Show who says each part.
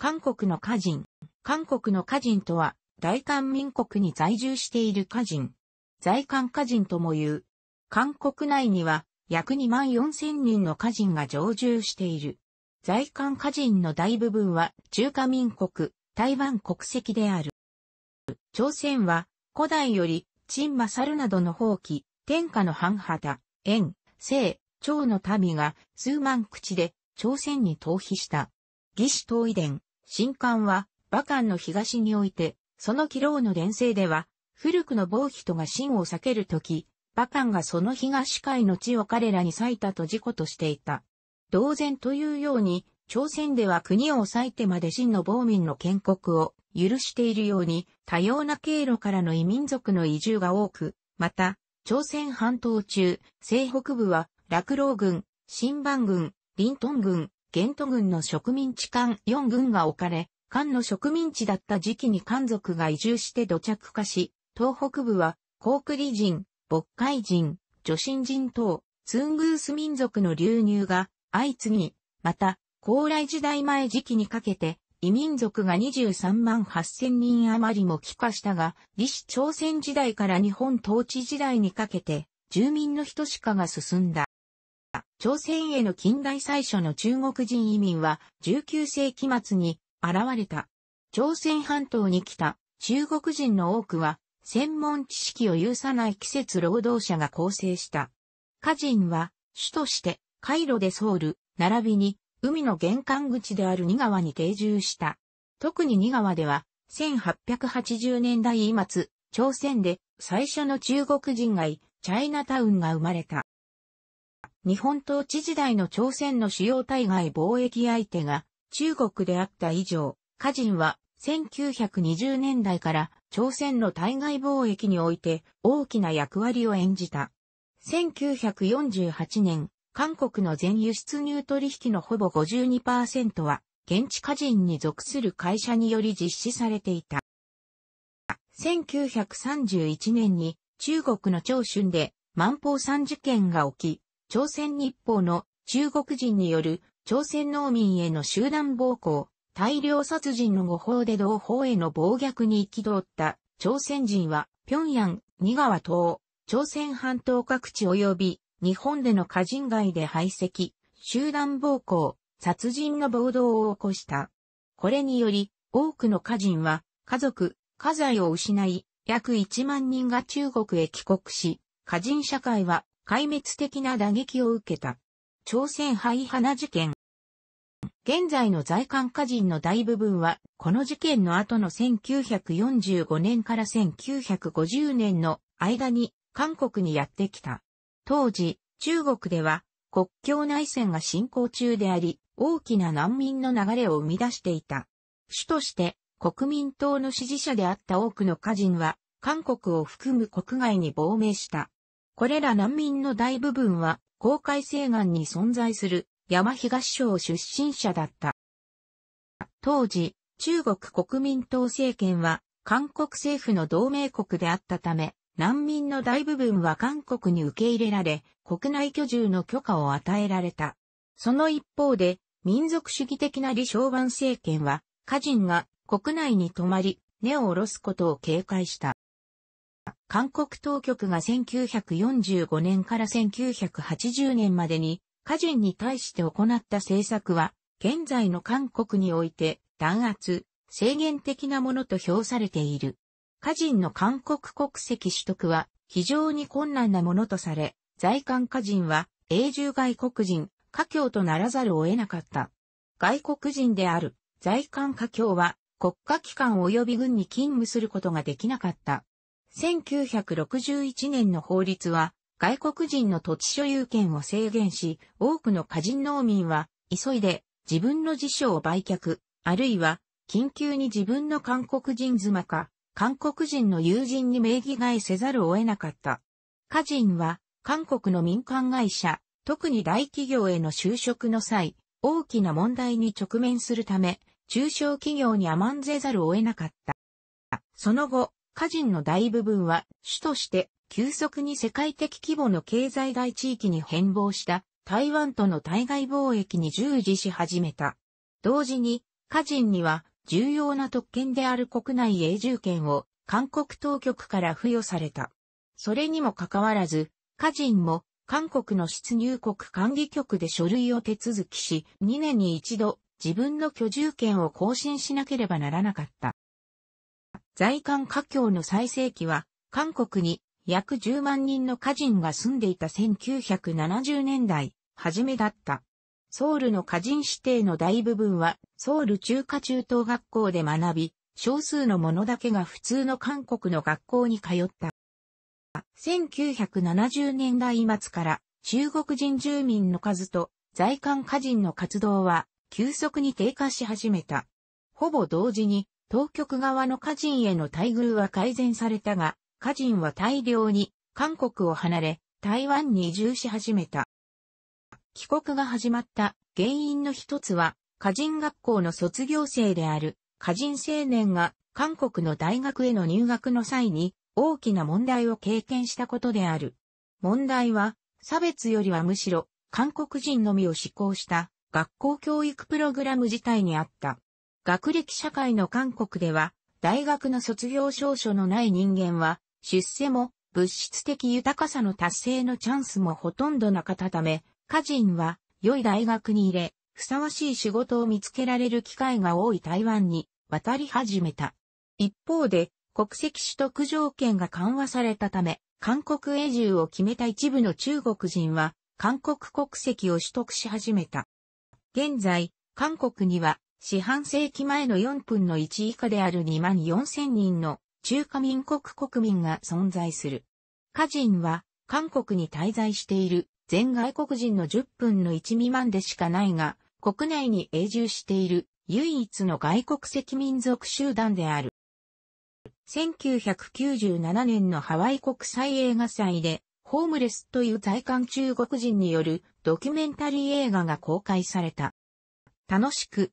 Speaker 1: 韓国の歌人。韓国の歌人とは、大韓民国に在住している歌人。在韓家人とも言う。韓国内には、約2万4千人の家人が常住している。在韓歌人の大部分は、中華民国、台湾国籍である。朝鮮は、古代より、陳サルなどの放棄、天下の半旗、縁、聖、朝の民が数万口で朝鮮に逃避した。義士統遺伝、新館は、馬漢の東において、その起老の連生では、古くの某人が真を避けるとき、馬漢がその東海の地を彼らに割いたと事故としていた。同然というように、朝鮮では国を割いてまで真の暴民の建国を許しているように、多様な経路からの異民族の移住が多く、また、朝鮮半島中、西北部は、落老軍、新番軍、林東軍、玄ト軍の植民地艦4軍が置かれ、艦の植民地だった時期に艦族が移住して土着化し、東北部は、高句麗人、渤海人、女真人等、ツングース民族の流入が相次ぎ、また、高麗時代前時期にかけて、異民族が23万8000人余りも帰化したが、李氏朝鮮時代から日本統治時代にかけて、住民の人しかが進んだ。朝鮮への近代最初の中国人移民は19世紀末に現れた。朝鮮半島に来た中国人の多くは専門知識を有さない季節労働者が構成した。家人は主としてカイロでソウル、並びに海の玄関口である二川に定住した。特に二川では1880年代末、朝鮮で最初の中国人街、チャイナタウンが生まれた。日本統治時代の朝鮮の主要対外貿易相手が中国であった以上、歌人は1920年代から朝鮮の対外貿易において大きな役割を演じた。1948年、韓国の全輸出入取引のほぼ52%は現地歌人に属する会社により実施されていた。1931年に中国の長春で万宝三事件が起き、朝鮮日報の中国人による朝鮮農民への集団暴行、大量殺人の誤報で同胞への暴虐に憤った朝鮮人は、平壌、仁川島、朝鮮半島各地及び日本での家人街で排斥、集団暴行、殺人の暴動を起こした。これにより、多くの家人は、家族、家財を失い、約1万人が中国へ帰国し、家人社会は壊滅的な打撃を受けた。朝鮮廃花事件。現在の在韓家人の大部分は、この事件の後の1945年から1950年の間に韓国にやってきた。当時、中国では国境内戦が進行中であり、大きな難民の流れを生み出していた。主として国民党の支持者であった多くの家人は、韓国を含む国外に亡命した。これら難民の大部分は、公海西岸に存在する山東省出身者だった。当時、中国国民党政権は、韓国政府の同盟国であったため、難民の大部分は韓国に受け入れられ、国内居住の許可を与えられた。その一方で、民族主義的な李承晩政権は、家人が国内に泊まり、根を下ろすことを警戒した。韓国当局が1945年から1980年までに、家人に対して行った政策は、現在の韓国において、弾圧、制限的なものと評されている。家人の韓国国籍取得は、非常に困難なものとされ、在韓家人は、永住外国人、家境とならざるを得なかった。外国人である在韓家境は国家機関及び軍に勤務することができなかった。1961年の法律は、外国人の土地所有権を制限し、多くの家人農民は、急いで自分の辞書を売却、あるいは、緊急に自分の韓国人妻か、韓国人の友人に名義替えせざるを得なかった。家人は、韓国の民間会社、特に大企業への就職の際、大きな問題に直面するため、中小企業に甘んぜざるを得なかった。その後、家人の大部分は主として急速に世界的規模の経済大地域に変貌した台湾との対外貿易に従事し始めた。同時に、家人には重要な特権である国内永住権を韓国当局から付与された。それにもかかわらず、家人も韓国の出入国管理局で書類を手続きし、2年に一度自分の居住権を更新しなければならなかった。在韓華僑の最盛期は、韓国に約10万人の家人が住んでいた1970年代、初めだった。ソウルの家人指定の大部分は、ソウル中華中等学校で学び、少数の者だけが普通の韓国の学校に通った。1970年代末から中国人住民の数と在韓家人の活動は急速に低下し始めた。ほぼ同時に当局側の家人への待遇は改善されたが、家人は大量に韓国を離れ、台湾に移住し始めた。帰国が始まった原因の一つは、家人学校の卒業生である家人青年が韓国の大学への入学の際に大きな問題を経験したことである。問題は、差別よりはむしろ韓国人のみを志向した学校教育プログラム自体にあった。学歴社会の韓国では、大学の卒業証書のない人間は、出世も物質的豊かさの達成のチャンスもほとんどなかったため、家人は良い大学に入れ、ふさわしい仕事を見つけられる機会が多い台湾に渡り始めた。一方で、国籍取得条件が緩和されたため、韓国永住を決めた一部の中国人は、韓国国籍を取得し始めた。現在、韓国には四半世紀前の4分の1以下である2万4000人の中華民国国民が存在する。家人は韓国に滞在している全外国人の10分の1未満でしかないが、国内に永住している唯一の外国籍民族集団である。1997年のハワイ国際映画祭で、ホームレスという在韓中国人によるドキュメンタリー映画が公開された。楽しく、